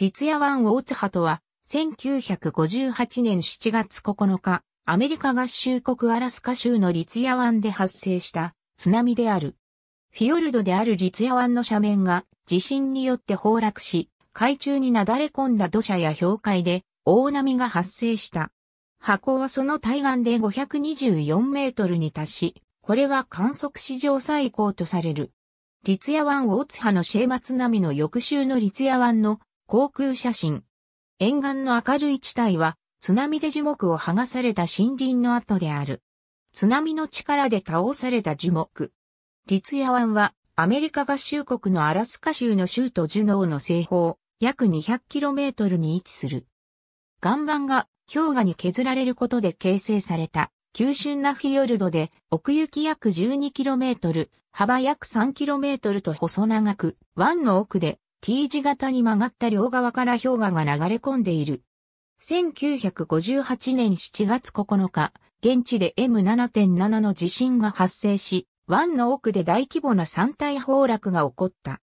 立夜湾大津波とは、1958年7月9日、アメリカ合衆国アラスカ州の立ヤ湾で発生した津波である。フィヨルドである立ヤ湾の斜面が地震によって崩落し、海中になだれ込んだ土砂や氷塊で大波が発生した。箱はその対岸で524メートルに達し、これは観測史上最高とされる。立ヤ湾大津波のマ末波の翌週の立ヤ湾の航空写真。沿岸の明るい地帯は、津波で樹木を剥がされた森林の跡である。津波の力で倒された樹木。立ヤ湾は、アメリカ合衆国のアラスカ州の州都ジュノーの西方、約 200km に位置する。岩盤が氷河に削られることで形成された、急峻なフィヨルドで、奥行き約 12km、幅約 3km と細長く、湾の奥で T 字型に曲がった両側から氷河が流れ込んでいる。1958年7月9日、現地で M7.7 の地震が発生し、湾の奥で大規模な山体崩落が起こった。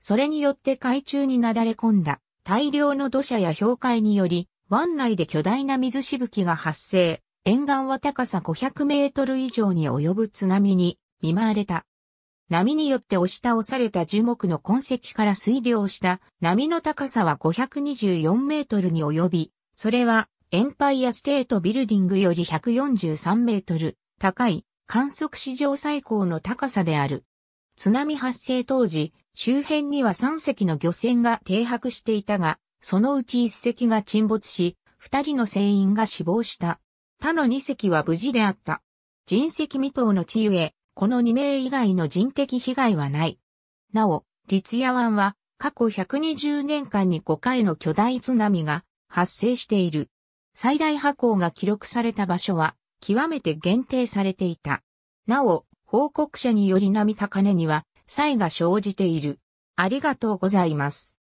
それによって海中になだれ込んだ大量の土砂や氷塊により、湾内で巨大な水しぶきが発生、沿岸は高さ500メートル以上に及ぶ津波に見舞われた。波によって押し倒された樹木の痕跡から推量した波の高さは524メートルに及び、それはエンパイアステートビルディングより143メートル高い観測史上最高の高さである。津波発生当時、周辺には3隻の漁船が停泊していたが、そのうち1隻が沈没し、2人の船員が死亡した。他の2隻は無事であった。人石未踏の地ゆこの2名以外の人的被害はない。なお、立ヤ湾は過去120年間に5回の巨大津波が発生している。最大波高が記録された場所は極めて限定されていた。なお、報告者により波高値には差異が生じている。ありがとうございます。